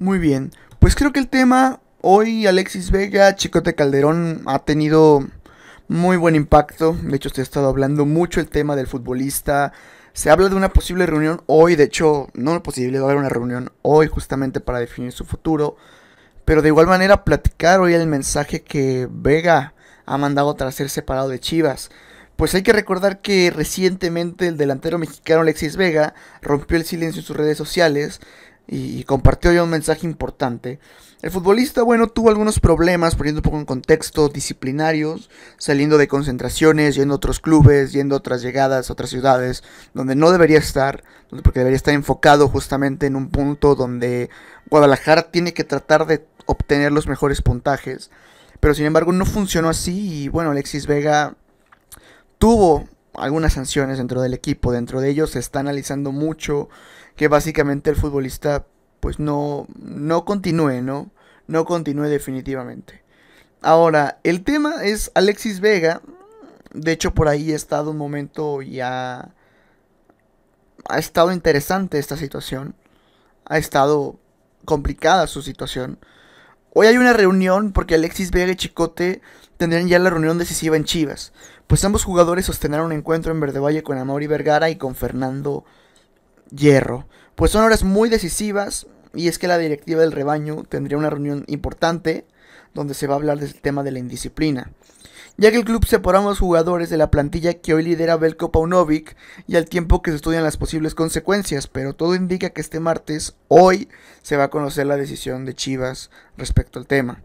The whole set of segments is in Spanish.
Muy bien, pues creo que el tema hoy Alexis Vega, Chicote Calderón ha tenido muy buen impacto. De hecho, se ha estado hablando mucho el tema del futbolista. Se habla de una posible reunión hoy, de hecho, no es posible, va haber una reunión hoy justamente para definir su futuro. Pero de igual manera platicar hoy el mensaje que Vega ha mandado tras ser separado de Chivas. Pues hay que recordar que recientemente el delantero mexicano Alexis Vega rompió el silencio en sus redes sociales y, compartió ya un mensaje importante. El futbolista, bueno, tuvo algunos problemas, poniendo un poco en contexto, disciplinarios, saliendo de concentraciones, yendo a otros clubes, yendo a otras llegadas, a otras ciudades, donde no debería estar, porque debería estar enfocado justamente en un punto donde Guadalajara tiene que tratar de obtener los mejores puntajes. Pero sin embargo no funcionó así y bueno, Alexis Vega tuvo algunas sanciones dentro del equipo, dentro de ellos se está analizando mucho que básicamente el futbolista pues no, no continúe, ¿no? No continúe definitivamente. Ahora, el tema es Alexis Vega. De hecho, por ahí ha estado un momento ya... Ha estado interesante esta situación. Ha estado complicada su situación. Hoy hay una reunión porque Alexis Vega y Chicote tendrán ya la reunión decisiva en Chivas, pues ambos jugadores sosteneron un encuentro en Verde Valle con Amaury Vergara y con Fernando hierro, pues son horas muy decisivas y es que la directiva del rebaño tendría una reunión importante donde se va a hablar del tema de la indisciplina. Ya que el club separa a los jugadores de la plantilla que hoy lidera Belko Paunovic y al tiempo que se estudian las posibles consecuencias, pero todo indica que este martes, hoy, se va a conocer la decisión de Chivas respecto al tema.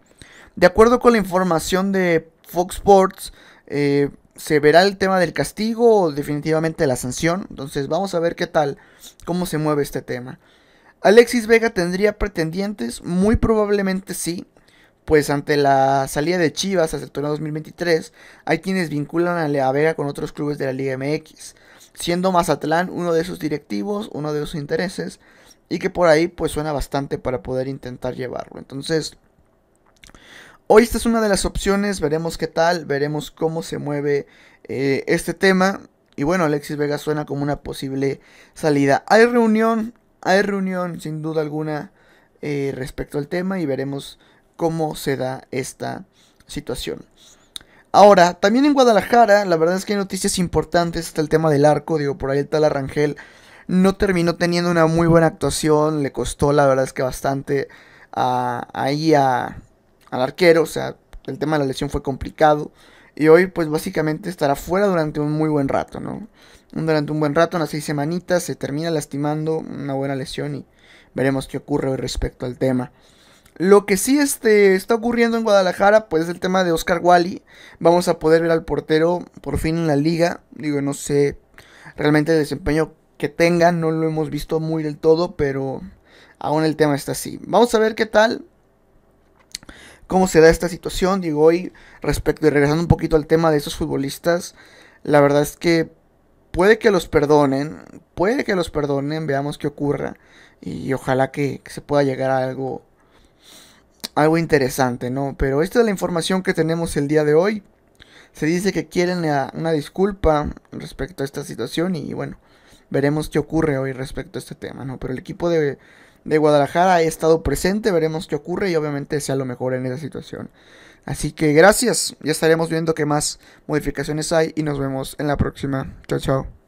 De acuerdo con la información de Fox Sports, eh, se verá el tema del castigo o definitivamente la sanción. Entonces vamos a ver qué tal, cómo se mueve este tema. Alexis Vega tendría pretendientes, muy probablemente sí, pues ante la salida de Chivas hasta el torneo 2023, hay quienes vinculan a Lea Vega con otros clubes de la Liga MX, siendo Mazatlán uno de sus directivos, uno de sus intereses, y que por ahí pues suena bastante para poder intentar llevarlo. Entonces, Hoy esta es una de las opciones, veremos qué tal, veremos cómo se mueve eh, este tema. Y bueno, Alexis Vega suena como una posible salida. Hay reunión, hay reunión sin duda alguna eh, respecto al tema y veremos cómo se da esta situación. Ahora, también en Guadalajara, la verdad es que hay noticias importantes, está el tema del arco, digo, por ahí el tal Arrangel no terminó teniendo una muy buena actuación, le costó la verdad es que bastante ahí a, al arquero, o sea, el tema de la lesión fue complicado. Y hoy, pues básicamente estará fuera durante un muy buen rato, ¿no? Durante un buen rato, unas seis semanitas, se termina lastimando una buena lesión y veremos qué ocurre respecto al tema. Lo que sí este, está ocurriendo en Guadalajara, pues es el tema de Oscar Wally. Vamos a poder ver al portero por fin en la liga. Digo, no sé realmente el desempeño que tenga, no lo hemos visto muy del todo, pero aún el tema está así. Vamos a ver qué tal cómo se da esta situación. Digo, hoy, respecto y regresando un poquito al tema de esos futbolistas, la verdad es que puede que los perdonen, puede que los perdonen, veamos qué ocurra y ojalá que, se pueda llegar a algo algo interesante, ¿no? Pero esta es la información que tenemos el día de hoy. Se dice que quieren eh, una disculpa respecto a esta situación y bueno, veremos qué ocurre hoy respecto a este tema, ¿no? Pero el equipo de, Guadalajara ha estado presente, veremos qué ocurre y obviamente sea lo mejor en esa situación. Así que gracias, ya estaremos viendo qué más modificaciones hay y nos vemos en la próxima. Chao, chao.